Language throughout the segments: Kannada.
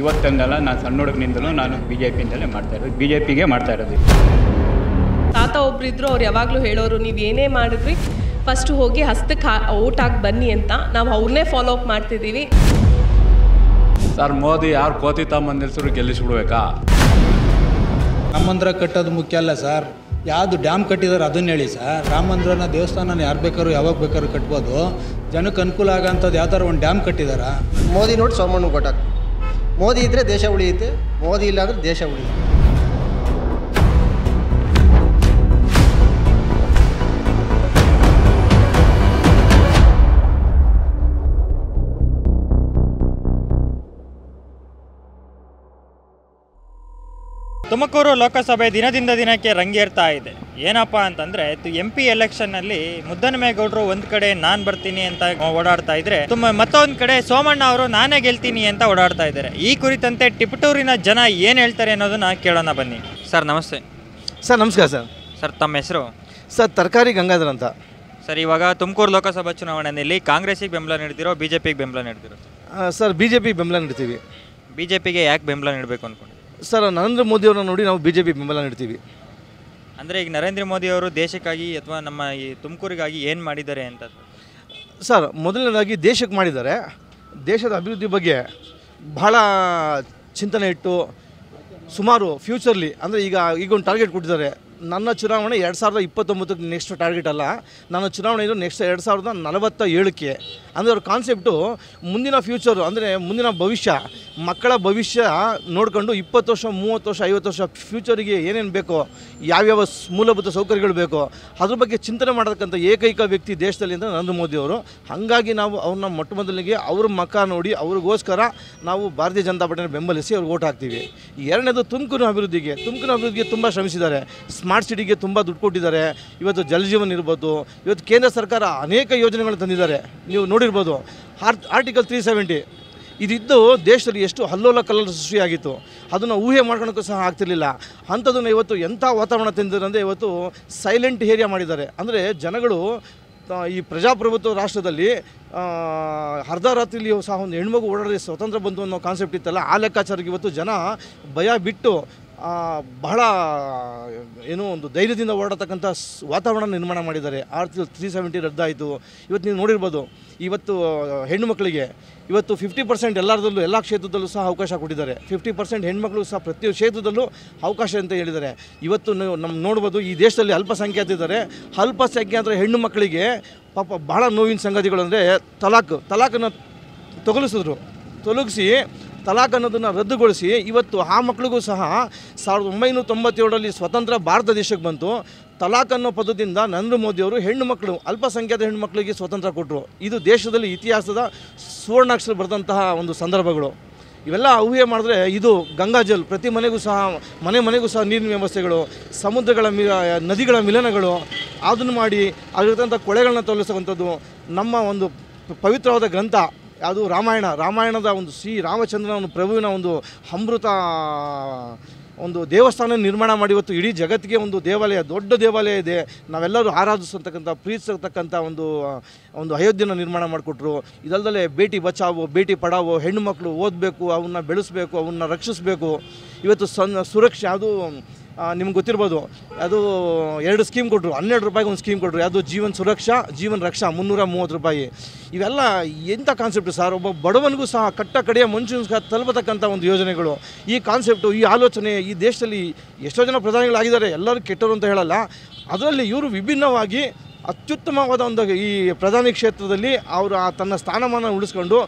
ಇವತ್ತೊಂದಲ್ಲ ನಾನು ಸಣ್ಣ ಹುಡುಗನಿಂದಲೂ ನಾನು ಬಿ ಜೆ ಪಿಯಿಂದಲೇ ಮಾಡ್ತಾ ಇರೋದು ಬಿ ಜೆ ಪಿಗೆ ಮಾಡ್ತಾ ಇರೋದು ತಾತ ಒಬ್ಬರಿದ್ರು ಅವ್ರು ಯಾವಾಗಲೂ ಹೇಳೋರು ನೀವು ಏನೇ ಮಾಡಿದ್ರಿ ಫಸ್ಟ್ ಹೋಗಿ ಹಸ್ತಕ್ಕೆ ಹಾ ಓಟ್ ಹಾಕಿ ಬನ್ನಿ ಅಂತ ನಾವು ಅವ್ರನ್ನೇ ಫಾಲೋ ಅಪ್ ಮಾಡ್ತಿದ್ದೀವಿ ಸರ್ ಮೋದಿ ಯಾರು ಕೋತಿ ನಿಲ್ಸಿದ್ರು ಗೆಲ್ಲಿಸ್ಬಿಡ್ಬೇಕಾ ರಾಮಂದ್ರ ಕಟ್ಟೋದು ಮುಖ್ಯ ಅಲ್ಲ ಸರ್ ಯಾವುದು ಡ್ಯಾಮ್ ಕಟ್ಟಿದಾರೆ ಅದನ್ನ ಹೇಳಿ ಸರ್ ರಾಮಂದ್ರನ ದೇವಸ್ಥಾನನ ಯಾರು ಬೇಕಾದ್ರು ಯಾವಾಗ ಬೇಕಾದ್ರು ಕಟ್ಬೋದು ಜನಕ್ಕೆ ಅನುಕೂಲ ಆಗೋಂಥದ್ದು ಯಾವ್ದಾರು ಒಂದು ಡ್ಯಾಮ್ ಕಟ್ಟಿದಾರ ಮೋದಿ ನೋಡಿ ಸೋಮಣ್ಣ ಕೊಟ್ಟಾಕ ಮೋದಿ ಇದ್ದರೆ ದೇಶ ಉಳಿಯುತ್ತೆ ಮೋದಿ ಇಲ್ಲ ದೇಶ ಉಳಿಯುತ್ತೆ ತುಮಕೂರು ಲೋಕಸಭೆ ದಿನದಿಂದ ದಿನಕ್ಕೆ ರಂಗೇರ್ತಾ ಇದೆ ಏನಪ್ಪ ಅಂತಂದ್ರೆ ಎಂ ಪಿ ಎಲೆಕ್ಷನ್ನಲ್ಲಿ ಮುದ್ದನಮೇಗೌಡರು ಒಂದ್ ಕಡೆ ನಾನ್ ಬರ್ತೀನಿ ಅಂತ ಓಡಾಡ್ತಾ ಇದ್ರೆ ತುಂಬ ಮತ್ತೊಂದ್ ಕಡೆ ಸೋಮಣ್ಣ ಅವರು ನಾನೇ ಗೆಲ್ತೀನಿ ಅಂತ ಓಡಾಡ್ತಾ ಇದ್ದಾರೆ ಈ ಕುರಿತಂತೆ ಟಿಪಟೂರಿನ ಜನ ಏನ್ ಹೇಳ್ತಾರೆ ಅನ್ನೋದನ್ನ ಕೇಳೋಣ ಬನ್ನಿ ಸರ್ ನಮಸ್ತೆ ಸರ್ ನಮಸ್ಕಾರ ಸರ್ ಸರ್ ತಮ್ಮ ಹೆಸರು ಸರ್ ತರಕಾರಿ ಗಂಗಾಧರ್ ಅಂತ ಸರ್ ಇವಾಗ ತುಮಕೂರು ಲೋಕಸಭಾ ಚುನಾವಣೆಯಲ್ಲಿ ಕಾಂಗ್ರೆಸ್ಗೆ ಬೆಂಬಲ ನೀಡ್ತಿರೋ ಬಿಜೆಪಿಗೆ ಬೆಂಬಲ ನೀಡ್ತಿರೋ ಸರ್ ಬಿ ಬೆಂಬಲ ನೀಡ್ತೀವಿ ಬಿಜೆಪಿಗೆ ಯಾಕೆ ಬೆಂಬಲ ನೀಡಬೇಕು ಅನ್ಕೊಂಡು ಸರ್ ನರೇಂದ್ರ ಮೋದಿಯವರನ್ನ ನೋಡಿ ನಾವು ಬಿ ಜೆ ಪಿ ಬೆಂಬಲ ನೀಡ್ತೀವಿ ಅಂದರೆ ಈಗ ನರೇಂದ್ರ ಮೋದಿ ಅವರು ದೇಶಕ್ಕಾಗಿ ಅಥವಾ ನಮ್ಮ ಈ ತುಮಕೂರಿಗಾಗಿ ಏನು ಮಾಡಿದ್ದಾರೆ ಅಂತ ಸರ್ ಮೊದಲನೇದಾಗಿ ದೇಶಕ್ಕೆ ಮಾಡಿದ್ದಾರೆ ದೇಶದ ಅಭಿವೃದ್ಧಿ ಬಗ್ಗೆ ಬಹಳ ಚಿಂತನೆ ಇಟ್ಟು ಸುಮಾರು ಫ್ಯೂಚರ್ಲಿ ಅಂದರೆ ಈಗ ಈಗ ಒಂದು ಟಾರ್ಗೆಟ್ ಕೊಟ್ಟಿದ್ದಾರೆ ನನ್ನ ಚುನಾವಣೆ ಎರಡು ಸಾವಿರದ ಇಪ್ಪತ್ತೊಂಬತ್ತಕ್ಕೆ ನೆಕ್ಸ್ಟ್ ಟಾರ್ಗೆಟ್ ಅಲ್ಲ ನನ್ನ ಚುನಾವಣೆ ಇದು ನೆಕ್ಸ್ಟ್ ಎರಡು ಸಾವಿರದ ನಲವತ್ತ ಏಳಕ್ಕೆ ಅಂದರೆ ಅವ್ರ ಕಾನ್ಸೆಪ್ಟು ಮುಂದಿನ ಫ್ಯೂಚರು ಅಂದರೆ ಮುಂದಿನ ಭವಿಷ್ಯ ಮಕ್ಕಳ ಭವಿಷ್ಯ ನೋಡಿಕೊಂಡು ಇಪ್ಪತ್ತು ವರ್ಷ ಮೂವತ್ತು ವರ್ಷ ಐವತ್ತು ವರ್ಷ ಫ್ಯೂಚರಿಗೆ ಏನೇನು ಬೇಕೋ ಯಾವ್ಯಾವ ಮೂಲಭೂತ ಸೌಕರ್ಯಗಳು ಬೇಕೋ ಅದ್ರ ಬಗ್ಗೆ ಚಿಂತನೆ ಮಾಡತಕ್ಕಂಥ ಏಕೈಕ ವ್ಯಕ್ತಿ ದೇಶದಲ್ಲಿ ಅಂದರೆ ನರೇಂದ್ರ ಮೋದಿ ಅವರು ಹಾಗಾಗಿ ನಾವು ಅವ್ರನ್ನ ಮೊಟ್ಟ ಮೊದಲಿಗೆ ಅವ್ರ ಮಕ್ಕ ನೋಡಿ ಅವ್ರಿಗೋಸ್ಕರ ನಾವು ಭಾರತೀಯ ಜನತಾ ಪಾರ್ಟಿನ ಬೆಂಬಲಿಸಿ ಅವ್ರಿಗೆ ಓಟ್ ಹಾಕ್ತೀವಿ ಎರಡನೇದು ತುಮಕೂರು ಅಭಿವೃದ್ಧಿಗೆ ತುಮಕೂರು ಅಭಿವೃದ್ಧಿಗೆ ತುಂಬ ಶ್ರಮಿಸಿದ್ದಾರೆ ಸ್ಮ ಸ್ಮಾರ್ಟ್ ಸಿಟಿಗೆ ತುಂಬ ದುಡ್ಡು ಕೊಟ್ಟಿದ್ದಾರೆ ಇವತ್ತು ಜಲಜೀವನ್ ಇರ್ಬೋದು ಇವತ್ತು ಕೇಂದ್ರ ಸರ್ಕಾರ ಅನೇಕ ಯೋಜನೆಗಳು ತಂದಿದ್ದಾರೆ ನೀವು ನೋಡಿರ್ಬೋದು ಆರ್ಟಿಕಲ್ ತ್ರೀ ಸೆವೆಂಟಿ ಇದಿದ್ದು ದೇಶದಲ್ಲಿ ಎಷ್ಟು ಹಲ್ಲೋಲ ಕಲರ್ ಸೃಷ್ಟಿಯಾಗಿತ್ತು ಅದನ್ನು ಊಹೆ ಮಾಡ್ಕೊಳಕ್ಕೂ ಸಹ ಆಗ್ತಿರ್ಲಿಲ್ಲ ಅಂಥದ್ದನ್ನು ಇವತ್ತು ಎಂಥ ವಾತಾವರಣ ತಂದಿದ್ದಾರೆ ಅಂದರೆ ಇವತ್ತು ಸೈಲೆಂಟ್ ಏರಿಯಾ ಮಾಡಿದ್ದಾರೆ ಅಂದರೆ ಜನಗಳು ಈ ಪ್ರಜಾಪ್ರಭುತ್ವ ರಾಷ್ಟ್ರದಲ್ಲಿ ಅರ್ಧ ರಾತ್ರಿಲಿ ಸಹ ಒಂದು ಹೆಣ್ಮಗು ಓಡಾಡಿ ಸ್ವತಂತ್ರ ಬಂತು ಅನ್ನೋ ಕಾನ್ಸೆಪ್ಟ್ ಇತ್ತಲ್ಲ ಆ ಲೆಕ್ಕಾಚಾರಕ್ಕೆ ಇವತ್ತು ಜನ ಭಯ ಬಿಟ್ಟು ಬಹಳ ಏನೋ ಒಂದು ಧೈರ್ಯದಿಂದ ಓಡಾಡತಕ್ಕಂಥ ವಾತಾವರಣ ನಿರ್ಮಾಣ ಮಾಡಿದ್ದಾರೆ ಆರ್ಟಿಕಲ್ ತ್ರೀ ಸೆವೆಂಟಿ ರದ್ದಾಯಿತು ಇವತ್ತು ನೀವು ನೋಡಿರ್ಬೋದು ಇವತ್ತು ಹೆಣ್ಣು ಮಕ್ಕಳಿಗೆ ಇವತ್ತು ಫಿಫ್ಟಿ ಪರ್ಸೆಂಟ್ ಎಲ್ಲರದಲ್ಲೂ ಎಲ್ಲ ಕ್ಷೇತ್ರದಲ್ಲೂ ಸಹ ಅವಕಾಶ ಕೊಟ್ಟಿದ್ದಾರೆ ಫಿಫ್ಟಿ ಪರ್ಸೆಂಟ್ ಹೆಣ್ಮಕ್ಳಿಗೂ ಸಹ ಪ್ರತಿ ಕ್ಷೇತ್ರದಲ್ಲೂ ಅವಕಾಶ ಅಂತ ಹೇಳಿದ್ದಾರೆ ಇವತ್ತು ನಮ್ಮ ನೋಡ್ಬೋದು ಈ ದೇಶದಲ್ಲಿ ಅಲ್ಪಸಂಖ್ಯಾತಿದ್ದಾರೆ ಅಲ್ಪಸಂಖ್ಯಾತರ ಹೆಣ್ಣು ಮಕ್ಕಳಿಗೆ ಪಾಪ ಬಹಳ ನೋವಿನ ಸಂಗತಿಗಳು ಅಂದರೆ ತಲಾಖ್ ತಲಾಖನ್ನು ತೊಗಲಿಸಿದ್ರು ತೊಲಗಿಸಿ ತಲಾಖ್ ಅನ್ನೋದನ್ನು ರದ್ದುಗೊಳಿಸಿ ಇವತ್ತು ಆ ಮಕ್ಕಳಿಗೂ ಸಹ ಸಾವಿರದ ಒಂಬೈನೂರ ತೊಂಬತ್ತೇಳರಲ್ಲಿ ಸ್ವತಂತ್ರ ಭಾರತ ದೇಶಕ್ಕೆ ಬಂತು ತಲಾಖ್ ಅನ್ನೋ ಪದದಿಂದ ನರೇಂದ್ರ ಮೋದಿಯವರು ಹೆಣ್ಣು ಮಕ್ಕಳು ಅಲ್ಪಸಂಖ್ಯಾತ ಹೆಣ್ಣು ಮಕ್ಕಳಿಗೆ ಸ್ವತಂತ್ರ ಕೊಟ್ಟರು ಇದು ದೇಶದಲ್ಲಿ ಇತಿಹಾಸದ ಸುವರ್ಣಾಕ್ಷರ ಬರೆದಂತಹ ಒಂದು ಸಂದರ್ಭಗಳು ಇವೆಲ್ಲ ಊಹೆ ಮಾಡಿದ್ರೆ ಇದು ಗಂಗಾಜಲ್ ಪ್ರತಿ ಮನೆಗೂ ಸಹ ಮನೆ ಮನೆಗೂ ಸಹ ನೀರಿನ ವ್ಯವಸ್ಥೆಗಳು ಸಮುದ್ರಗಳ ಮಿ ನದಿಗಳ ಮಿಲನಗಳು ಅದನ್ನು ಮಾಡಿ ಅಲ್ಲಿರ್ತಕ್ಕಂಥ ಕೊಳೆಗಳನ್ನ ತೊಲಗಿಸುವಂಥದ್ದು ನಮ್ಮ ಒಂದು ಪವಿತ್ರವಾದ ಗ್ರಂಥ ಅದು ರಾಮಾಯಣ ರಾಮಾಯಣದ ಒಂದು ಶ್ರೀ ರಾಮಚಂದ್ರನ ಪ್ರಭುವಿನ ಒಂದು ಅಮೃತ ಒಂದು ದೇವಸ್ಥಾನ ನಿರ್ಮಾಣ ಮಾಡಿ ಇವತ್ತು ಇಡೀ ಜಗತ್ತಿಗೆ ಒಂದು ದೇವಾಲಯ ದೊಡ್ಡ ದೇವಾಲಯ ಇದೆ ನಾವೆಲ್ಲರೂ ಆರಾಧಿಸತಕ್ಕಂಥ ಪ್ರೀತಿಸತಕ್ಕಂಥ ಒಂದು ಒಂದು ಅಯೋಧ್ಯೆನ ನಿರ್ಮಾಣ ಮಾಡಿಕೊಟ್ರು ಇದಲ್ಲದೆ ಭೇಟಿ ಬಚಾವೋ ಭೇಟಿ ಪಡಾವೋ ಹೆಣ್ಣು ಮಕ್ಕಳು ಓದಬೇಕು ಅವನ್ನ ಬೆಳೆಸಬೇಕು ಅವನ್ನ ರಕ್ಷಿಸಬೇಕು ಇವತ್ತು ಸನ್ ಸುರಕ್ಷೆ ಅದು ನಿಮ್ಗೆ ಗೊತ್ತಿರ್ಬೋದು ಅದು ಎರಡು ಸ್ಕೀಮ್ ಕೊಟ್ಟರು ಹನ್ನೆರಡು ರೂಪಾಯಿಗೆ ಒಂದು ಸ್ಕೀಮ್ ಕೊಟ್ಟರು ಅದು ಜೀವನ್ ಸುರಕ್ಷಾ ಜೀವನ್ ರಕ್ಷಾ ಮುನ್ನೂರ ಮೂವತ್ತು ರೂಪಾಯಿ ಇವೆಲ್ಲ ಎಂಥ ಕಾನ್ಸೆಪ್ಟು ಸರ್ ಒಬ್ಬ ಬಡವನಿಗೂ ಸಹ ಕಟ್ಟ ಕಡೆಯ ಮನುಷ್ಯನಿಗೆ ತಲುಪತಕ್ಕಂಥ ಒಂದು ಯೋಜನೆಗಳು ಈ ಕಾನ್ಸೆಪ್ಟು ಈ ಆಲೋಚನೆ ಈ ದೇಶದಲ್ಲಿ ಎಷ್ಟೋ ಜನ ಪ್ರಧಾನಿಗಳಾಗಿದ್ದಾರೆ ಎಲ್ಲರೂ ಕೆಟ್ಟರು ಅಂತ ಹೇಳಲ್ಲ ಅದರಲ್ಲಿ ಇವರು ವಿಭಿನ್ನವಾಗಿ ಅತ್ಯುತ್ತಮವಾದ ಒಂದು ಈ ಪ್ರಧಾನಿ ಕ್ಷೇತ್ರದಲ್ಲಿ ಅವರು ಆ ತನ್ನ ಸ್ಥಾನಮಾನ ಉಳಿಸ್ಕೊಂಡು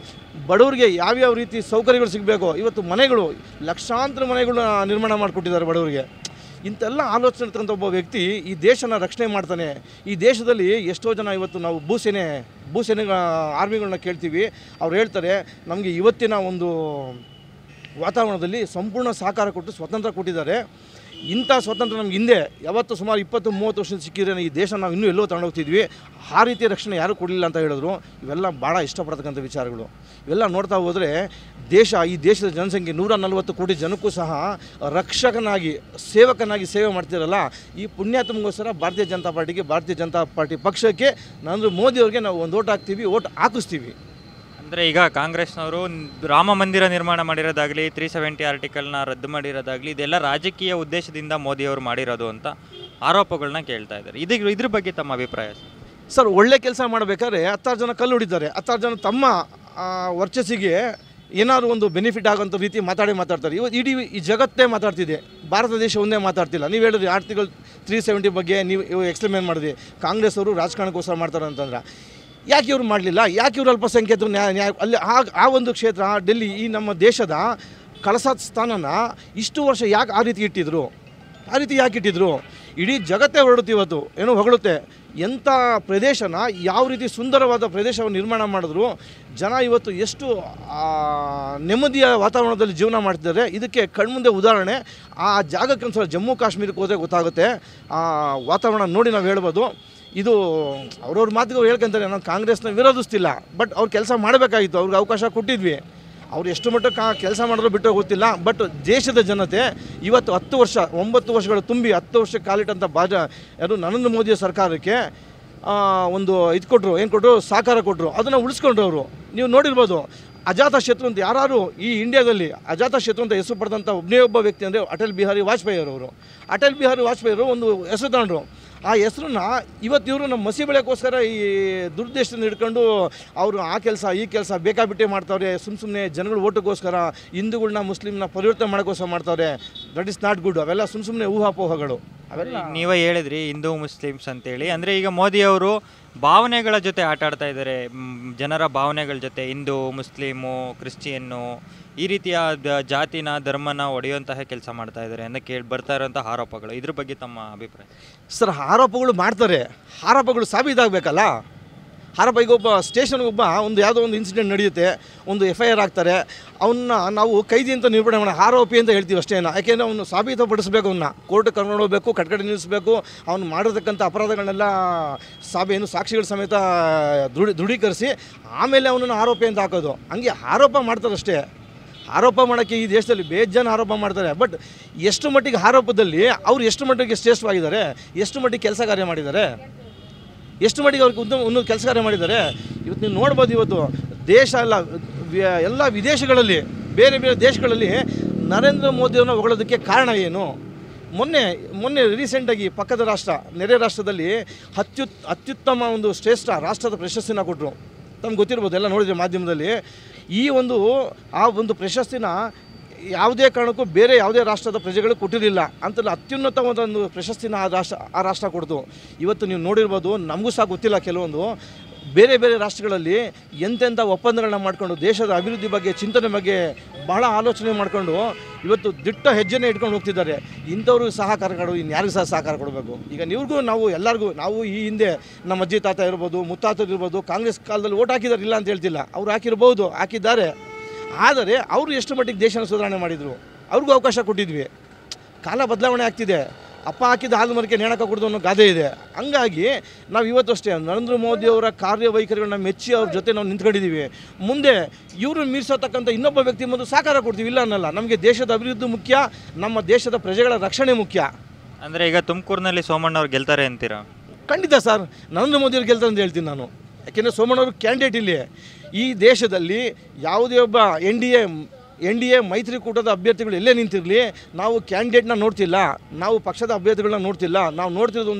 ಬಡವರಿಗೆ ಯಾವ್ಯಾವ ರೀತಿ ಸೌಕರ್ಯಗಳು ಸಿಗಬೇಕು ಇವತ್ತು ಮನೆಗಳು ಲಕ್ಷಾಂತರ ಮನೆಗಳನ್ನ ನಿರ್ಮಾಣ ಮಾಡಿಕೊಟ್ಟಿದ್ದಾರೆ ಬಡವರಿಗೆ ಇಂತೆಲ್ಲ ಆಲೋಚನೆ ಇರ್ತಕ್ಕಂಥ ಒಬ್ಬ ವ್ಯಕ್ತಿ ಈ ದೇಶನ ರಕ್ಷಣೆ ಮಾಡ್ತಾನೆ ಈ ದೇಶದಲ್ಲಿ ಎಷ್ಟೋ ಜನ ಇವತ್ತು ನಾವು ಭೂಸೇನೆ ಭೂಸೇನೆ ಆರ್ಮಿಗಳನ್ನ ಕೇಳ್ತೀವಿ ಅವ್ರು ಹೇಳ್ತಾರೆ ನಮಗೆ ಇವತ್ತಿನ ಒಂದು ವಾತಾವರಣದಲ್ಲಿ ಸಂಪೂರ್ಣ ಸಹಕಾರ ಕೊಟ್ಟು ಸ್ವತಂತ್ರ ಕೊಟ್ಟಿದ್ದಾರೆ ಇಂಥ ಸ್ವಾತಂತ್ರ್ಯ ನಮ್ಗೆ ಹಿಂದೆ ಯಾವತ್ತು ಸುಮಾರು ಇಪ್ಪತ್ತು ಮೂವತ್ತು ವರ್ಷದ ಸಿಕ್ಕಿದ್ರೆ ಈ ದೇಶ ನಾವು ಇನ್ನೂ ಎಲ್ಲೋ ತಗೊಂಡೋಗ್ತಿದ್ವಿ ಆ ರೀತಿಯ ರಕ್ಷಣೆ ಯಾರೂ ಕೊಡಲಿಲ್ಲ ಅಂತ ಹೇಳಿದ್ರು ಇವೆಲ್ಲ ಭಾಳ ಇಷ್ಟಪಡ್ತಕ್ಕಂಥ ವಿಚಾರಗಳು ಇವೆಲ್ಲ ನೋಡ್ತಾ ಹೋದರೆ ದೇಶ ಈ ದೇಶದ ಜನಸಂಖ್ಯೆ ನೂರ ನಲವತ್ತು ಕೋಟಿ ಜನಕ್ಕೂ ಸಹ ರಕ್ಷಕನಾಗಿ ಸೇವಕನಾಗಿ ಸೇವೆ ಮಾಡ್ತಿರಲ್ಲ ಈ ಪುಣ್ಯಾತ್ಮಗೋಸ್ಕರ ಭಾರತೀಯ ಜನತಾ ಪಾರ್ಟಿಗೆ ಭಾರತೀಯ ಜನತಾ ಪಾರ್ಟಿ ಪಕ್ಷಕ್ಕೆ ನಂದು ಮೋದಿಯವ್ರಿಗೆ ನಾವು ಒಂದು ಓಟ್ ಹಾಕ್ತೀವಿ ಓಟ್ ಹಾಕಿಸ್ತೀವಿ ಅಂದರೆ ಈಗ ಕಾಂಗ್ರೆಸ್ನವರು ರಾಮ ಮಂದಿರ ನಿರ್ಮಾಣ ಮಾಡಿರೋದಾಗಲಿ ತ್ರೀ ಸೆವೆಂಟಿ ಆರ್ಟಿಕಲ್ನ ರದ್ದು ಮಾಡಿರೋದಾಗಲಿ ಇದೆಲ್ಲ ರಾಜಕೀಯ ಉದ್ದೇಶದಿಂದ ಮೋದಿಯವರು ಮಾಡಿರೋದು ಅಂತ ಆರೋಪಗಳನ್ನ ಕೇಳ್ತಾ ಇದ್ದಾರೆ ಇದಕ್ಕೆ ಇದ್ರ ಬಗ್ಗೆ ತಮ್ಮ ಅಭಿಪ್ರಾಯ ಸರ್ ಒಳ್ಳೆ ಕೆಲಸ ಮಾಡಬೇಕಾದ್ರೆ ಹತ್ತಾರು ಜನ ಕಲ್ಲು ಹೊಡಿತಾರೆ ಹತ್ತಾರು ಜನ ತಮ್ಮ ವರ್ಚಸ್ಸಿಗೆ ಏನಾದರೂ ಒಂದು ಬೆನಿಫಿಟ್ ಆಗೋಂಥ ರೀತಿ ಮಾತಾಡಿ ಮಾತಾಡ್ತಾರೆ ಇವತ್ತು ಇಡೀ ಈ ಜಗತ್ತೇ ಮಾತಾಡ್ತಿದೆ ಭಾರತ ದೇಶ ಒಂದೇ ಮಾತಾಡ್ತಿಲ್ಲ ನೀವು ಹೇಳಿದ್ರಿ ಆರ್ಟಿಕಲ್ ತ್ರೀ ಸೆವೆಂಟಿ ಬಗ್ಗೆ ನೀವು ಎಕ್ಸ್ಪ್ಲೇನ್ ಮಾಡಿದ್ರಿ ಕಾಂಗ್ರೆಸ್ ಅವರು ರಾಜಕಾರಣಕ್ಕೋಸ್ಕರ ಮಾಡ್ತಾರೆ ಅಂತಂದ್ರೆ ಯಾಕೆ ಇವರು ಮಾಡಲಿಲ್ಲ ಯಾಕೆ ಇವರು ಅಲ್ಪಸಂಖ್ಯಾತರು ನ್ಯಾಯ ನ್ಯಾಯ ಅಲ್ಲಿ ಆ ಒಂದು ಕ್ಷೇತ್ರ ಡೆಲ್ಲಿ ಈ ನಮ್ಮ ದೇಶದ ಕಳಸ ಸ್ಥಾನನ ಇಷ್ಟು ವರ್ಷ ಯಾಕೆ ಆ ರೀತಿ ಇಟ್ಟಿದ್ರು ಆ ರೀತಿ ಯಾಕೆ ಇಟ್ಟಿದ್ರು ಇಡೀ ಜಗತ್ತೇ ಹೊರಡುತ್ತೆ ಇವತ್ತು ಏನೋ ಹೊಗಳುತ್ತೆ ಎಂಥ ಪ್ರದೇಶನ ಯಾವ ರೀತಿ ಸುಂದರವಾದ ಪ್ರದೇಶವನ್ನು ನಿರ್ಮಾಣ ಮಾಡಿದ್ರು ಜನ ಇವತ್ತು ಎಷ್ಟು ನೆಮ್ಮದಿಯ ವಾತಾವರಣದಲ್ಲಿ ಜೀವನ ಮಾಡ್ತಿದ್ದಾರೆ ಇದಕ್ಕೆ ಕಣ್ಮುಂದೆ ಉದಾಹರಣೆ ಆ ಜಾಗಕ್ಕೆ ಒಂದು ಜಮ್ಮು ಕಾಶ್ಮೀರಕ್ಕೆ ಹೋದರೆ ಗೊತ್ತಾಗುತ್ತೆ ಆ ವಾತಾವರಣ ನೋಡಿ ನಾವು ಹೇಳ್ಬೋದು ಇದು ಅವ್ರವ್ರ ಮಾತುಗಳು ಹೇಳ್ಕೊಂತಾರೆ ನಾನು ಕಾಂಗ್ರೆಸ್ನ ವಿರೋಧಿಸ್ತಿಲ್ಲ ಬಟ್ ಅವ್ರು ಕೆಲಸ ಮಾಡಬೇಕಾಗಿತ್ತು ಅವ್ರಿಗೆ ಅವಕಾಶ ಕೊಟ್ಟಿದ್ವಿ ಅವ್ರು ಎಷ್ಟು ಮಟ್ಟಕ್ಕೆ ಕೆಲಸ ಮಾಡಿದ್ರು ಬಿಟ್ಟು ಗೊತ್ತಿಲ್ಲ ಬಟ್ ದೇಶದ ಜನತೆ ಇವತ್ತು ಹತ್ತು ವರ್ಷ ಒಂಬತ್ತು ವರ್ಷಗಳು ತುಂಬಿ ಹತ್ತು ವರ್ಷ ಕಾಲಿಟ್ಟಂಥ ಬಾಜ ಯಾರು ನರೇಂದ್ರ ಮೋದಿ ಸರ್ಕಾರಕ್ಕೆ ಒಂದು ಇದು ಕೊಟ್ಟರು ಏನು ಕೊಟ್ಟರು ಸಹಕಾರ ಕೊಟ್ಟರು ಅದನ್ನು ಉಳಿಸ್ಕೊಂಡ್ರು ಅವರು ನೀವು ನೋಡಿರ್ಬೋದು ಅಜಾತ ಶತ್ರು ಅಂತ ಯಾರು ಈ ಇಂಡಿಯಾದಲ್ಲಿ ಅಜಾತ ಶತ್ರು ಅಂತ ಹೆಸರು ಪಡೆದಂಥ ಒಬ್ಬನೇ ಒಬ್ಬ ವ್ಯಕ್ತಿ ಅಂದರೆ ಅಟಲ್ ಬಿಹಾರಿ ವಾಜಪೇಯಿ ಅವರು ಅಟಲ್ ಬಿಹಾರಿ ವಾಜಪೇಯಿ ಅವರು ಒಂದು ಹೆಸರು ತಗೊಂಡ್ರು ಆ ಹೆಸ್ರನ್ನ ಇವತ್ತು ಇವರು ನಮ್ಮ ಮಸಿ ಬೆಳೆಗೋಸ್ಕರ ಈ ದುರ್ದೇಶದಿಂದ ಹಿಡ್ಕೊಂಡು ಅವರು ಆ ಕೆಲಸ ಈ ಕೆಲಸ ಬೇಕಾಬಿಟ್ಟೆ ಮಾಡ್ತಾವ್ರೆ ಸುಮ್ಮ ಸುಮ್ಮನೆ ಜನಗಳ ಓಟಕ್ಕೋಸ್ಕರ ಹಿಂದೂಗಳನ್ನ ಮುಸ್ಲಿಮ್ನ ಪರಿವರ್ತನೆ ಮಾಡೋಕ್ಕೋಸ್ಕರ ಮಾಡ್ತಾವ್ರೆ ದಟ್ ಇಸ್ ನಾಟ್ ಗುಡ್ ಅವೆಲ್ಲ ಸುಮ್ಮ ಸುಮ್ಮನೆ ಊಹಾಪೋಹಗಳು ಅವೆಲ್ಲ ನೀವೇ ಹೇಳಿದ್ರಿ ಹಿಂದೂ ಮುಸ್ಲಿಮ್ಸ್ ಅಂತೇಳಿ ಅಂದರೆ ಈಗ ಮೋದಿಯವರು ಭಾವನೆಗಳ ಜೊತೆ ಆಟ ಆಡ್ತಾ ಇದ್ದಾರೆ ಜನರ ಭಾವನೆಗಳ ಜೊತೆ ಹಿಂದೂ ಮುಸ್ಲಿಮು ಕ್ರಿಶ್ಚಿಯನ್ನು ಈ ರೀತಿಯ ಜಾತಿನ ಧರ್ಮನ ಒಡೆಯುವಂತಹ ಕೆಲಸ ಮಾಡ್ತಾ ಇದ್ದಾರೆ ಅಂತ ಕೇಳಿ ಬರ್ತಾ ಇರೋಂಥ ಆರೋಪಗಳು ಇದ್ರ ಬಗ್ಗೆ ತಮ್ಮ ಅಭಿಪ್ರಾಯ ಸರ್ ಆರೋಪಗಳು ಮಾಡ್ತಾರೆ ಆರೋಪಗಳು ಸಾಬೀತಾಗಬೇಕಲ್ಲ ಸ್ಟೇಷನ್ಗೆ ಸ್ಟೇಷನ್ಗೊಬ್ಬ ಒಂದು ಯಾವುದೋ ಒಂದು ಇನ್ಸಿಡೆಂಟ್ ನಡೆಯುತ್ತೆ ಒಂದು ಎಫ್ ಐ ಆರ್ ಆಗ್ತಾರೆ ಅವನ್ನ ನಾವು ಕೈದಿ ಅಂತ ನಿರೂಪಣೆ ಮಾಡೋಣ ಆರೋಪಿ ಅಂತ ಹೇಳ್ತೀವಿ ಅಷ್ಟೇ ಯಾಕೆಂದರೆ ಅವನು ಸಾಬೀತುಪಡಿಸಬೇಕು ಅವನ್ನ ಕೋರ್ಟ್ ಕರ್ಕೊಂಡು ಹೋಗಬೇಕು ಕಟ್ಕಡೆ ನಿಲ್ಲಿಸಬೇಕು ಅವನು ಮಾಡಿರ್ತಕ್ಕಂಥ ಅಪರಾಧಗಳನ್ನೆಲ್ಲ ಸಾಬೇನು ಸಾಕ್ಷಿಗಳ ಸಮೇತ ದೃಢ ದೃಢೀಕರಿಸಿ ಆಮೇಲೆ ಅವನನ್ನು ಆರೋಪಿ ಅಂತ ಹಾಕೋದು ಹಂಗೆ ಆರೋಪ ಮಾಡ್ತಾರಷ್ಟೇ ಆರೋಪ ಮಾಡೋಕ್ಕೆ ಈ ದೇಶದಲ್ಲಿ ಬೇಜಾನ ಆರೋಪ ಮಾಡ್ತಾರೆ ಬಟ್ ಎಷ್ಟು ಮಟ್ಟಿಗೆ ಆರೋಪದಲ್ಲಿ ಅವ್ರು ಎಷ್ಟು ಮಟ್ಟಿಗೆ ಶ್ರೇಷ್ಠವಾಗಿದ್ದಾರೆ ಎಷ್ಟು ಮಟ್ಟಿಗೆ ಕೆಲಸ ಕಾರ್ಯ ಮಾಡಿದ್ದಾರೆ ಎಷ್ಟು ಮಟ್ಟಿಗೆ ಅವ್ರಿಗೆ ಉದ್ಯಮ ಒಂದು ಕೆಲಸ ಕಾರ್ಯ ಮಾಡಿದ್ದಾರೆ ಇವತ್ತು ನೀವು ನೋಡ್ಬೋದು ಇವತ್ತು ದೇಶ ಎಲ್ಲ ಎಲ್ಲ ವಿದೇಶಗಳಲ್ಲಿ ಬೇರೆ ಬೇರೆ ದೇಶಗಳಲ್ಲಿ ನರೇಂದ್ರ ಮೋದಿಯವ್ರನ್ನ ಹೊಗಳೋದಕ್ಕೆ ಕಾರಣ ಏನು ಮೊನ್ನೆ ಮೊನ್ನೆ ರೀಸೆಂಟಾಗಿ ಪಕ್ಕದ ರಾಷ್ಟ್ರ ನೆರೆ ರಾಷ್ಟ್ರದಲ್ಲಿ ಅತ್ಯುತ್ ಅತ್ಯುತ್ತಮ ಒಂದು ಶ್ರೇಷ್ಠ ರಾಷ್ಟ್ರದ ಪ್ರಶಸ್ತಿನ ಕೊಟ್ಟರು ತಮ್ಗೆ ಗೊತ್ತಿರ್ಬೋದು ಎಲ್ಲ ನೋಡಿದರೆ ಮಾಧ್ಯಮದಲ್ಲಿ ಈ ಒಂದು ಆ ಒಂದು ಪ್ರಶಸ್ತಿನ ಯಾವುದೇ ಕಾರಣಕ್ಕೂ ಬೇರೆ ಯಾವುದೇ ರಾಷ್ಟ್ರದ ಪ್ರಜೆಗಳು ಕೊಟ್ಟಿರಲಿಲ್ಲ ಅಂತಲ್ಲ ಅತ್ಯುನ್ನತವಾದ ಒಂದು ಪ್ರಶಸ್ತಿನ ಆ ರಾಷ್ಟ್ರ ಆ ರಾಷ್ಟ್ರ ಕೊಡ್ತು ಇವತ್ತು ನೀವು ನೋಡಿರ್ಬೋದು ನಮಗೂ ಸಹ ಗೊತ್ತಿಲ್ಲ ಕೆಲವೊಂದು ಬೇರೆ ಬೇರೆ ರಾಷ್ಟ್ರಗಳಲ್ಲಿ ಎಂತೆಂಥ ಒಪ್ಪಂದಗಳನ್ನ ಮಾಡಿಕೊಂಡು ದೇಶದ ಅಭಿವೃದ್ಧಿ ಬಗ್ಗೆ ಚಿಂತನೆ ಬಗ್ಗೆ ಬಹಳ ಆಲೋಚನೆ ಮಾಡಿಕೊಂಡು ಇವತ್ತು ದಿಟ್ಟ ಹೆಜ್ಜೆನೇ ಇಟ್ಕೊಂಡು ಹೋಗ್ತಿದ್ದಾರೆ ಇಂಥವ್ರಿಗೂ ಸಹಕಾರ ಇನ್ನು ಇನ್ಯಾರಿಗೂ ಸಹ ಸಹಕಾರ ಕೊಡಬೇಕು ಈಗ ನೀವ್ರಿಗೂ ನಾವು ಎಲ್ಲರಿಗೂ ನಾವು ಈ ಹಿಂದೆ ನಮ್ಮ ಅಜ್ಜಿ ತಾತ ಇರ್ಬೋದು ಮುತ್ತಾತರು ಇರ್ಬೋದು ಕಾಂಗ್ರೆಸ್ ಕಾಲದಲ್ಲಿ ಓಟ್ ಹಾಕಿದಾರೆ ಇಲ್ಲ ಅಂತ ಹೇಳ್ತಿಲ್ಲ ಅವ್ರು ಹಾಕಿರ್ಬೋದು ಹಾಕಿದ್ದಾರೆ ಆದರೆ ಅವರು ಎಷ್ಟು ಮಟ್ಟಿಗೆ ದೇಶನ ಸುಧಾರಣೆ ಮಾಡಿದರು ಅವ್ರಿಗೂ ಅವಕಾಶ ಕೊಟ್ಟಿದ್ವಿ ಕಾಲ ಬದಲಾವಣೆ ಆಗ್ತಿದೆ ಅಪ್ಪ ಹಾಕಿದ ಹಾಲು ಮರಕ್ಕೆ ನೇಣಕ ಕೊಡೋದು ಅನ್ನೋ ಗಾದೆ ಇದೆ ಹಂಗಾಗಿ ನಾವು ಇವತ್ತಷ್ಟೇ ನರೇಂದ್ರ ಮೋದಿಯವರ ಕಾರ್ಯವೈಖರಿಗಳನ್ನ ಮೆಚ್ಚಿ ಅವ್ರ ಜೊತೆ ನಾವು ನಿಂತ್ಕೊಂಡಿದ್ದೀವಿ ಮುಂದೆ ಇವರು ಮೀರಿಸೋತಕ್ಕಂಥ ಇನ್ನೊಬ್ಬ ವ್ಯಕ್ತಿ ಬಂದು ಸಹಕಾರ ಕೊಡ್ತೀವಿ ಇಲ್ಲ ಅನ್ನಲ್ಲ ನಮಗೆ ದೇಶದ ಅಭಿವೃದ್ಧಿ ಮುಖ್ಯ ನಮ್ಮ ದೇಶದ ಪ್ರಜೆಗಳ ರಕ್ಷಣೆ ಮುಖ್ಯ ಅಂದರೆ ಈಗ ತುಮಕೂರಿನಲ್ಲಿ ಸೋಮಣ್ಣ ಅವ್ರು ಗೆಲ್ತಾರೆ ಅಂತೀರಾ ಖಂಡಿತ ಸರ್ ನರೇಂದ್ರ ಮೋದಿಯವ್ರು ಗೆಲ್ತಾರೆ ಅಂತ ಹೇಳ್ತೀನಿ ನಾನು ಯಾಕೆಂದರೆ ಸೋಮಣ್ಣವರು ಕ್ಯಾಂಡಿಡೇಟ್ ಇಲ್ಲಿ ಈ ದೇಶದಲ್ಲಿ ಯಾವುದೇ ಒಬ್ಬ N D A N D A ಮೈತ್ರಿಕೂಟದ ಅಭ್ಯರ್ಥಿಗಳು ಎಲ್ಲೇ ನಿಂತಿರಲಿ ನಾವು ಕ್ಯಾಂಡಿಡೇಟ್ನ ನೋಡ್ತಿಲ್ಲ ನಾವು ಪಕ್ಷದ ಅಭ್ಯರ್ಥಿಗಳನ್ನ ನೋಡ್ತಿಲ್ಲ ನಾವು ನೋಡ್ತಿರೋದು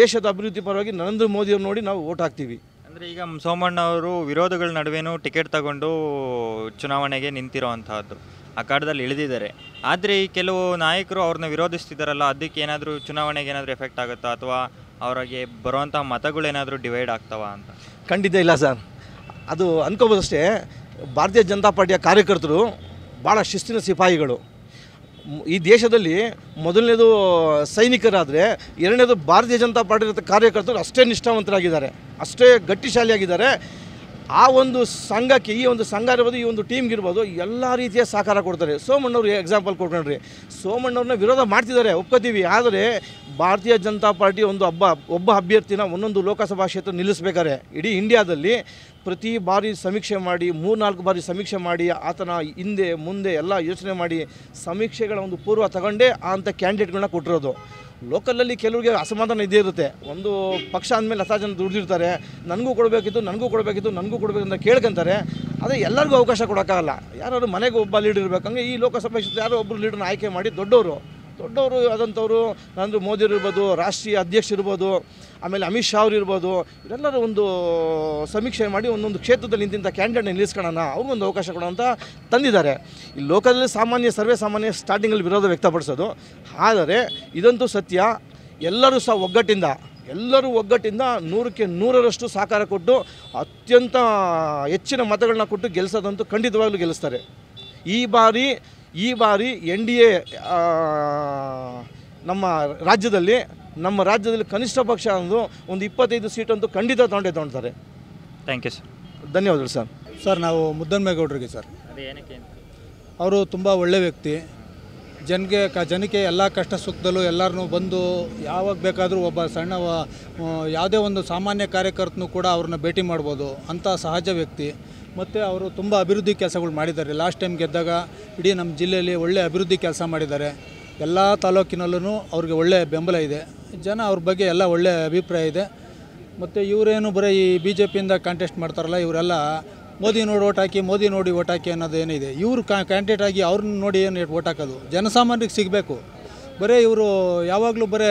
ದೇಶದ ಅಭಿವೃದ್ಧಿ ಪರವಾಗಿ ನರೇಂದ್ರ ಮೋದಿಯವ್ರು ನೋಡಿ ನಾವು ಓಟ್ ಹಾಕ್ತೀವಿ ಅಂದರೆ ಈಗ ಸೋಮಣ್ಣ ಅವರು ವಿರೋಧಗಳ ನಡುವೆನೂ ಟಿಕೆಟ್ ತಗೊಂಡು ಚುನಾವಣೆಗೆ ನಿಂತಿರೋವಂಥದ್ದು ಅಖಾಡದಲ್ಲಿ ಇಳಿದಿದ್ದಾರೆ ಆದರೆ ಈ ಕೆಲವು ನಾಯಕರು ಅವ್ರನ್ನ ವಿರೋಧಿಸ್ತಿದ್ದಾರಲ್ಲ ಅದಕ್ಕೆ ಏನಾದರೂ ಚುನಾವಣೆಗೆ ಏನಾದರೂ ಎಫೆಕ್ಟ್ ಆಗುತ್ತಾ ಅಥವಾ ಅವರಿಗೆ ಬರುವಂಥ ಮತಗಳೇನಾದರೂ ಡಿವೈಡ್ ಆಗ್ತಾವ ಅಂತ ಖಂಡಿತ ಇಲ್ಲ ಸರ್ ಅದು ಅನ್ಕೋಬೋದಷ್ಟೇ ಭಾರತೀಯ ಜನತಾ ಪಾರ್ಟಿಯ ಕಾರ್ಯಕರ್ತರು ಭಾಳ ಶಿಸ್ತಿನ ಸಿಪಾಯಿಗಳು ಈ ದೇಶದಲ್ಲಿ ಮೊದಲನೇದು ಸೈನಿಕರಾದರೆ ಎರಡನೇದು ಭಾರತೀಯ ಜನತಾ ಪಾರ್ಟಿ ಕಾರ್ಯಕರ್ತರು ಅಷ್ಟೇ ನಿಷ್ಠಾವಂತರಾಗಿದ್ದಾರೆ ಅಷ್ಟೇ ಗಟ್ಟಿಶಾಲಿಯಾಗಿದ್ದಾರೆ ಆ ಒಂದು ಸಂಘಕ್ಕೆ ಈ ಒಂದು ಸಂಘ ಇರ್ಬೋದು ಈ ಒಂದು ಟೀಮ್ಗೆ ಇರ್ಬೋದು ಎಲ್ಲ ರೀತಿಯ ಸಹಕಾರ ಕೊಡ್ತಾರೆ ಸೋಮಣ್ಣವ್ರಿಗೆ ಎಕ್ಸಾಂಪಲ್ ಕೊಡ್ಕೊಂಡ್ರಿ ಸೋಮಣ್ಣವ್ರನ್ನ ವಿರೋಧ ಮಾಡ್ತಿದ್ದಾರೆ ಒಪ್ಕೋತೀವಿ ಆದರೆ ಭಾರತೀಯ ಜನತಾ ಪಾರ್ಟಿ ಒಂದು ಹಬ್ಬ ಒಬ್ಬ ಅಭ್ಯರ್ಥಿನ ಒಂದೊಂದು ಲೋಕಸಭಾ ಕ್ಷೇತ್ರ ನಿಲ್ಲಿಸ್ಬೇಕಾದ್ರೆ ಇಡೀ ಇಂಡಿಯಾದಲ್ಲಿ ಪ್ರತಿ ಬಾರಿ ಸಮೀಕ್ಷೆ ಮಾಡಿ ಮೂರ್ನಾಲ್ಕು ಬಾರಿ ಸಮೀಕ್ಷೆ ಮಾಡಿ ಆತನ ಹಿಂದೆ ಮುಂದೆ ಎಲ್ಲ ಯೋಚನೆ ಮಾಡಿ ಸಮೀಕ್ಷೆಗಳ ಒಂದು ಪೂರ್ವ ತಗೊಂಡೇ ಅಂಥ ಕ್ಯಾಂಡಿಡೇಟ್ಗಳನ್ನ ಕೊಟ್ಟಿರೋದು ಲೋಕಲಲ್ಲಿ ಕೆಲವರಿಗೆ ಅಸಮಾಧಾನ ಇದೇ ಇರುತ್ತೆ ಒಂದು ಪಕ್ಷ ಅಂದಮೇಲೆ ಹತ್ತು ಜನ ದುಡ್ದಿರ್ತಾರೆ ನನಗೂ ಕೊಡಬೇಕಿತ್ತು ನನಗೂ ಕೊಡಬೇಕಿತ್ತು ನನಗೂ ಕೊಡಬೇಕು ಅಂತ ಕೇಳ್ಕೊಂತಾರೆ ಆದರೆ ಎಲ್ಲರಿಗೂ ಅವಕಾಶ ಕೊಡೋಕ್ಕಾಗಲ್ಲ ಯಾರಾದ್ರು ಮನೆಗೆ ಒಬ್ಬ ಲೀಡ್ ಇರಬೇಕಂಗೆ ಈ ಲೋಕಸಭೆ ಯಾರೋ ಒಬ್ಬರು ಲೀಡರ್ನ ಆಯ್ಕೆ ಮಾಡಿ ದೊಡ್ಡವರು ದೊಡ್ಡವರು ಆದಂಥವರು ನರೇಂದ್ರ ಮೋದಿ ಇರ್ಬೋದು ರಾಷ್ಟ್ರೀಯ ಅಧ್ಯಕ್ಷ ಇರ್ಬೋದು ಆಮೇಲೆ ಅಮಿತ್ ಶಾ ಅವರು ಇರ್ಬೋದು ಇವರೆಲ್ಲರ ಒಂದು ಸಮೀಕ್ಷೆ ಮಾಡಿ ಒಂದೊಂದು ಕ್ಷೇತ್ರದಲ್ಲಿ ನಿಂತಿಂತ ಕ್ಯಾಂಡಿಡೇಟ್ನ ನಿಲ್ಲಿಸ್ಕೊಳ್ಳೋಣ ಅವ್ರಿಗೊಂದು ಅವಕಾಶ ಕೊಡೋ ಅಂತ ತಂದಿದ್ದಾರೆ ಈ ಲೋಕದಲ್ಲಿ ಸಾಮಾನ್ಯ ಸರ್ವೇ ಸಾಮಾನ್ಯ ಸ್ಟಾರ್ಟಿಂಗಲ್ಲಿ ವಿರೋಧ ವ್ಯಕ್ತಪಡಿಸೋದು ಆದರೆ ಇದಂತೂ ಸತ್ಯ ಎಲ್ಲರೂ ಸಹ ಒಗ್ಗಟ್ಟಿಂದ ಎಲ್ಲರೂ ಒಗ್ಗಟ್ಟಿಂದ ನೂರಕ್ಕೆ ನೂರರಷ್ಟು ಸಹಕಾರ ಕೊಟ್ಟು ಅತ್ಯಂತ ಹೆಚ್ಚಿನ ಮತಗಳನ್ನ ಕೊಟ್ಟು ಗೆಲ್ಲಿಸೋದಂತೂ ಖಂಡಿತವಾಗ್ಲೂ ಗೆಲ್ಲಿಸ್ತಾರೆ ಈ ಬಾರಿ ಈ ಬಾರಿ ಎನ್ ಡಿ ಎ ನಮ್ಮ ರಾಜ್ಯದಲ್ಲಿ ನಮ್ಮ ರಾಜ್ಯದಲ್ಲಿ ಕನಿಷ್ಠ ಪಕ್ಷ ಅಂದು ಒಂದು ಇಪ್ಪತ್ತೈದು ಸೀಟಂತೂ ಖಂಡಿತ ತೊಂಡೆ ತೊಗೊಳ್ತಾರೆ ಥ್ಯಾಂಕ್ ಯು ಸರ್ ಧನ್ಯವಾದಗಳು ಸರ್ ಸರ್ ನಾವು ಮುದ್ದನ್ಮೇಗೌಡರಿಗೆ ಸರ್ ಏನಕ್ಕೆ ಅವರು ತುಂಬ ಒಳ್ಳೆಯ ವ್ಯಕ್ತಿ ಜನಗೆ ಕ ಜನಕ್ಕೆ ಎಲ್ಲ ಕಷ್ಟ ಸುಖದಲ್ಲೂ ಎಲ್ಲರನ್ನೂ ಬಂದು ಯಾವಾಗ ಬೇಕಾದರೂ ಒಬ್ಬ ಸಣ್ಣ ಯಾವುದೇ ಒಂದು ಸಾಮಾನ್ಯ ಕಾರ್ಯಕರ್ತನೂ ಕೂಡ ಅವ್ರನ್ನ ಭೇಟಿ ಮಾಡ್ಬೋದು ಅಂಥ ಸಹಜ ವ್ಯಕ್ತಿ ಮತ್ತು ಅವರು ತುಂಬ ಅಭಿವೃದ್ಧಿ ಕೆಲಸಗಳು ಮಾಡಿದ್ದಾರೆ ಲಾಸ್ಟ್ ಟೈಮ್ ಗೆದ್ದಾಗ ಇಡೀ ನಮ್ಮ ಜಿಲ್ಲೆಯಲ್ಲಿ ಒಳ್ಳೆಯ ಅಭಿವೃದ್ಧಿ ಕೆಲಸ ಮಾಡಿದ್ದಾರೆ ಎಲ್ಲ ತಾಲೂಕಿನಲ್ಲೂ ಅವ್ರಿಗೆ ಒಳ್ಳೆಯ ಬೆಂಬಲ ಇದೆ ಜನ ಅವ್ರ ಬಗ್ಗೆ ಎಲ್ಲ ಒಳ್ಳೆಯ ಅಭಿಪ್ರಾಯ ಇದೆ ಮತ್ತು ಇವರೇನು ಬರೀ ಈ ಬಿ ಜೆ ಪಿಯಿಂದ ಕಾಂಟೆಸ್ಟ್ ಮಾಡ್ತಾರಲ್ಲ ಇವರೆಲ್ಲ ಮೋದಿ ನೋಡಿ ಓಟ್ ಹಾಕಿ ಮೋದಿ ನೋಡಿ ಓಟ್ ಹಾಕಿ ಅನ್ನೋದು ಏನಿದೆ ಇವರು ಕ್ಯಾಂಡಿಡೇಟ್ ಆಗಿ ಅವ್ರನ್ನ ನೋಡಿ ಏನು ಓಟ್ ಹಾಕೋದು ಜನಸಾಮಾನ್ಯರಿಗೆ ಸಿಗಬೇಕು ಬರೀ ಇವರು ಯಾವಾಗಲೂ ಬರೀ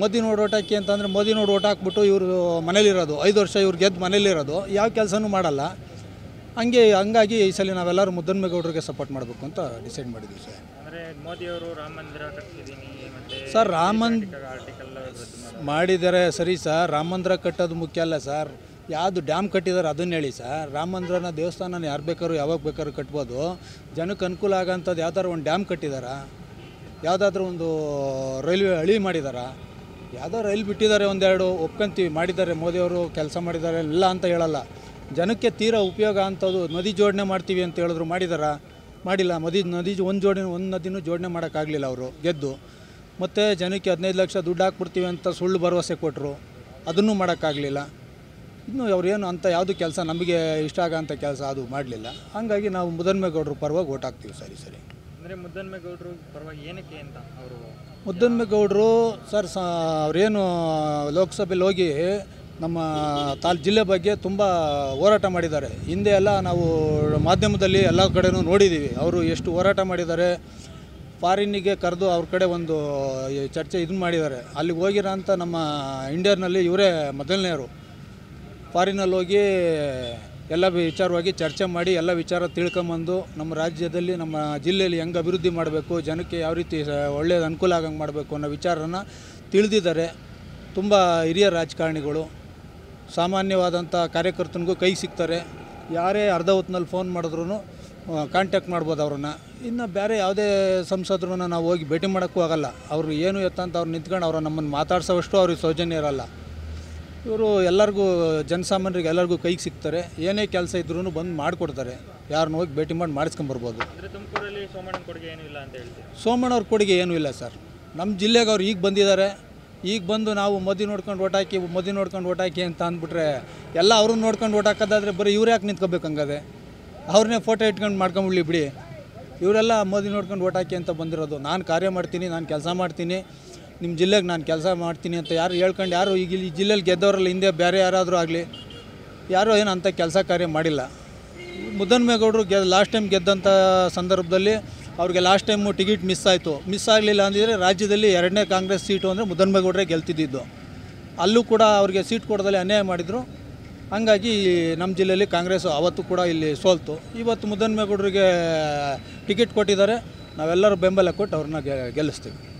ಮೋದಿ ನೋಡಿ ಓಟಾಕಿ ಅಂತಂದರೆ ಮೋದಿ ನೋಡಿ ಓಟ್ ಹಾಕ್ಬಿಟ್ಟು ಇವರು ಮನೇಲಿರೋದು ಐದು ವರ್ಷ ಇವ್ರು ಗೆದ್ದು ಮನೇಲಿರೋದು ಯಾವ ಕೆಲಸನೂ ಮಾಡಲ್ಲ ಹಂಗೆ ಹಂಗಾಗಿ ಈ ಸಲ ನಾವೆಲ್ಲರೂ ಮುದ್ದನ್ಮೇಗೌಡರಿಗೆ ಸಪೋರ್ಟ್ ಮಾಡಬೇಕು ಅಂತ ಡಿಸೈಡ್ ಮಾಡಿದ್ವಿ ಸರ್ ಮೋದಿಯವರು ರಾಮ ಸರ್ ಮಾಡಿದ್ದಾರೆ ಸರಿ ಸರ್ ರಾಮ ಮಂದಿರ ಕಟ್ಟೋದು ಮುಖ್ಯ ಅಲ್ಲ ಸರ್ ಯಾವುದು ಡ್ಯಾಮ್ ಕಟ್ಟಿದ್ದಾರೆ ಅದನ್ನ ಹೇಳಿ ಸರ್ ರಾಮ ಮಂದಿರನ ದೇವಸ್ಥಾನನ ಯಾರು ಬೇಕಾದ್ರೂ ಯಾವಾಗ ಬೇಕಾದ್ರೂ ಕಟ್ಬೋದು ಜನಕ್ಕೆ ಅನುಕೂಲ ಆಗೋಂಥದ್ದು ಯಾವ್ದಾದ್ರು ಒಂದು ಡ್ಯಾಮ್ ಕಟ್ಟಿದಾರ ಯಾವುದಾದ್ರು ಒಂದು ರೈಲ್ವೆ ಹಳಿ ಮಾಡಿದಾರಾ ಯಾವುದೋ ರೈಲ್ ಬಿಟ್ಟಿದ್ದಾರೆ ಒಂದೆರಡು ಒಪ್ಕೊಂತೀವಿ ಮಾಡಿದ್ದಾರೆ ಮೋದಿಯವರು ಕೆಲಸ ಮಾಡಿದ್ದಾರೆ ಇಲ್ಲ ಅಂತ ಹೇಳಲ್ಲ ಜನಕ್ಕೆ ತೀರಾ ಉಪಯೋಗ ಅಂಥದ್ದು ನದಿ ಜೋಡಣೆ ಮಾಡ್ತೀವಿ ಅಂತ ಹೇಳಿದ್ರು ಮಾಡಿದಾರ ಮಾಡಿಲ್ಲ ಮದಿ ನದಿ ಒಂದು ಜೋಡಣೆ ಒಂದು ನದಿನೂ ಜೋಡಣೆ ಮಾಡೋಕ್ಕಾಗಲಿಲ್ಲ ಅವರು ಗೆದ್ದು ಮತ್ತು ಜನಕ್ಕೆ ಹದಿನೈದು ಲಕ್ಷ ದುಡ್ಡು ಹಾಕ್ಬಿಡ್ತೀವಿ ಅಂತ ಸುಳ್ಳು ಭರವಸೆ ಕೊಟ್ಟರು ಅದನ್ನೂ ಮಾಡೋಕ್ಕಾಗಲಿಲ್ಲ ಇನ್ನೂ ಏನು ಅಂತ ಯಾವುದು ಕೆಲಸ ನಮಗೆ ಇಷ್ಟ ಆಗೋಂಥ ಕೆಲಸ ಅದು ಮಾಡಲಿಲ್ಲ ಹಾಗಾಗಿ ನಾವು ಮುದ್ದನ್ಮೇಗೌಡರು ಪರವಾಗಿ ಓಟ್ ಹಾಕ್ತೀವಿ ಸರಿ ಸರಿ ಅಂದರೆ ಮುದ್ದನ್ಮೇಗೌಡರು ಪರವಾಗಿ ಏನಕ್ಕೆ ಅಂತ ಅವರು ಮುದ್ದನ್ಮೇಗೌಡರು ಸರ್ ಸ ಅವರೇನು ಲೋಕಸಭೆಯಲ್ಲಿ ಹೋಗಿ ನಮ್ಮ ತಾಲ್ ಜಿಲ್ಲೆ ಬಗ್ಗೆ ತುಂಬ ಹೋರಾಟ ಮಾಡಿದ್ದಾರೆ ಹಿಂದೆ ಎಲ್ಲ ನಾವು ಮಾಧ್ಯಮದಲ್ಲಿ ಎಲ್ಲ ಕಡೆನೂ ನೋಡಿದ್ದೀವಿ ಅವರು ಎಷ್ಟು ಹೋರಾಟ ಮಾಡಿದ್ದಾರೆ ಫಾರಿನ್ನಿಗೆ ಕರೆದು ಅವ್ರ ಕಡೆ ಒಂದು ಚರ್ಚೆ ಇದನ್ನು ಮಾಡಿದ್ದಾರೆ ಅಲ್ಲಿಗೆ ಹೋಗಿರೋ ಅಂತ ನಮ್ಮ ಇಂಡಿಯಾನಲ್ಲಿ ಇವರೇ ಮೊದಲನೆಯವರು ಫಾರಿನಲ್ಲಿ ಹೋಗಿ ಎಲ್ಲ ವಿಚಾರವಾಗಿ ಚರ್ಚೆ ಮಾಡಿ ಎಲ್ಲ ವಿಚಾರ ತಿಳ್ಕೊಂಬಂದು ನಮ್ಮ ರಾಜ್ಯದಲ್ಲಿ ನಮ್ಮ ಜಿಲ್ಲೆಯಲ್ಲಿ ಹೆಂಗೆ ಅಭಿವೃದ್ಧಿ ಮಾಡಬೇಕು ಜನಕ್ಕೆ ಯಾವ ರೀತಿ ಒಳ್ಳೆಯದು ಅನುಕೂಲ ಆಗಂಗೆ ಮಾಡಬೇಕು ಅನ್ನೋ ವಿಚಾರನ ತಿಳಿದಿದ್ದಾರೆ ತುಂಬ ಹಿರಿಯ ರಾಜಕಾರಣಿಗಳು ಸಾಮಾನ್ಯವಾದಂಥ ಕಾರ್ಯಕರ್ತನಿಗೂ ಕೈ ಸಿಗ್ತಾರೆ ಯಾರೇ ಅರ್ಧ ಹೊತ್ತಿನಲ್ಲಿ ಫೋನ್ ಮಾಡಿದ್ರು ಕಾಂಟ್ಯಾಕ್ಟ್ ಮಾಡ್ಬೋದು ಅವ್ರನ್ನ ಇನ್ನು ಬೇರೆ ಯಾವುದೇ ಸಂಸದರನ್ನ ನಾವು ಹೋಗಿ ಭೇಟಿ ಮಾಡೋಕ್ಕೂ ಆಗಲ್ಲ ಅವರು ಏನು ಎತ್ತಂತ ಅವ್ರು ನಿಂತ್ಕೊಂಡು ಅವ್ರು ನಮ್ಮನ್ನು ಮಾತಾಡ್ಸೋವಷ್ಟು ಅವ್ರಿಗೆ ಸೌಜನ್ಯ ಇರಲ್ಲ ಇವರು ಎಲ್ಲರಿಗೂ ಜನಸಾಮಾನ್ಯರಿಗೆ ಎಲ್ಲರಿಗೂ ಕೈಗೆ ಸಿಗ್ತಾರೆ ಏನೇ ಕೆಲಸ ಇದ್ರೂ ಬಂದು ಮಾಡಿಕೊಡ್ತಾರೆ ಯಾರನ್ನ ಹೋಗಿ ಭೇಟಿ ಮಾಡಿ ಮಾಡಿಸ್ಕೊಂಬರ್ಬೋದು ಸೋಮಣ್ಣ ಅವ್ರ ಕೊಡುಗೆ ಏನೂ ಇಲ್ಲ ಸರ್ ನಮ್ಮ ಜಿಲ್ಲೆಗೆ ಅವ್ರು ಈಗ ಬಂದಿದ್ದಾರೆ ಈಗ ಬಂದು ನಾವು ಮದಿ ನೋಡ್ಕೊಂಡು ಓಟಾಕಿ ಹಾಕಿ ಮದಿ ನೋಡ್ಕೊಂಡು ಓಟಾಕಿ ಅಂತ ಅಂದ್ಬಿಟ್ರೆ ಎಲ್ಲ ಅವ್ರನ್ನ ನೋಡ್ಕೊಂಡು ಓಟ್ ಹಾಕೋದಾದರೆ ಬರೀ ಇವ್ರು ಯಾಕೆ ನಿಂತ್ಕೋಬೇಕಂಗದೆ ಅವ್ರನ್ನೇ ಫೋಟೋ ಇಟ್ಕೊಂಡು ಮಾಡ್ಕೊಂಬಿಡ್ಲಿ ಬಿಡಿ ಇವರೆಲ್ಲ ಮದಿ ನೋಡ್ಕೊಂಡು ಓಟಾಕಿ ಅಂತ ಬಂದಿರೋದು ನಾನು ಕಾರ್ಯ ಮಾಡ್ತೀನಿ ನಾನು ಕೆಲಸ ಮಾಡ್ತೀನಿ ನಿಮ್ಮ ಜಿಲ್ಲೆಗೆ ನಾನು ಕೆಲಸ ಮಾಡ್ತೀನಿ ಅಂತ ಯಾರು ಹೇಳ್ಕೊಂಡು ಯಾರು ಈಗ ಈ ಜಿಲ್ಲೆಯಲ್ಲಿ ಗೆದ್ದವರಲ್ಲ ಹಿಂದೆ ಬೇರೆ ಯಾರಾದರೂ ಆಗಲಿ ಯಾರೂ ಏನು ಅಂಥ ಕೆಲಸ ಕಾರ್ಯ ಮಾಡಿಲ್ಲ ಮುದ್ದನ್ಮೇಗೌಡರು ಗೆದ್ದು ಲಾಸ್ಟ್ ಟೈಮ್ ಗೆದ್ದಂಥ ಸಂದರ್ಭದಲ್ಲಿ ಅವ್ರಿಗೆ ಲಾಸ್ಟ್ ಟೈಮು ಟಿಕೆಟ್ ಮಿಸ್ ಆಯಿತು ಮಿಸ್ ಆಗಲಿಲ್ಲ ಅಂದಿದ್ರೆ ರಾಜ್ಯದಲ್ಲಿ ಎರಡನೇ ಕಾಂಗ್ರೆಸ್ ಸೀಟು ಅಂದರೆ ಮುದ್ದನ್ಮೇಗೌಡರೇ ಗೆಲ್ತಿದ್ದಿದ್ದು ಅಲ್ಲೂ ಕೂಡ ಅವ್ರಿಗೆ ಸೀಟ್ ಕೊಡೋದಲ್ಲಿ ಅನ್ಯಾಯ ಮಾಡಿದರು ಹಂಗಾಗಿ ನಮ್ಮ ಜಿಲ್ಲೆಯಲ್ಲಿ ಕಾಂಗ್ರೆಸ್ ಅವತ್ತು ಕೂಡ ಇಲ್ಲಿ ಸೋಲ್ತು ಇವತ್ತು ಮುದನ್ಮೇಗೌಡರಿಗೆ ಟಿಕೆಟ್ ಕೊಟ್ಟಿದ್ದಾರೆ ನಾವೆಲ್ಲರೂ ಬೆಂಬಲ ಕೊಟ್ಟು ಅವ್ರನ್ನ ಗೆಲ್ಲಿಸ್ತೀವಿ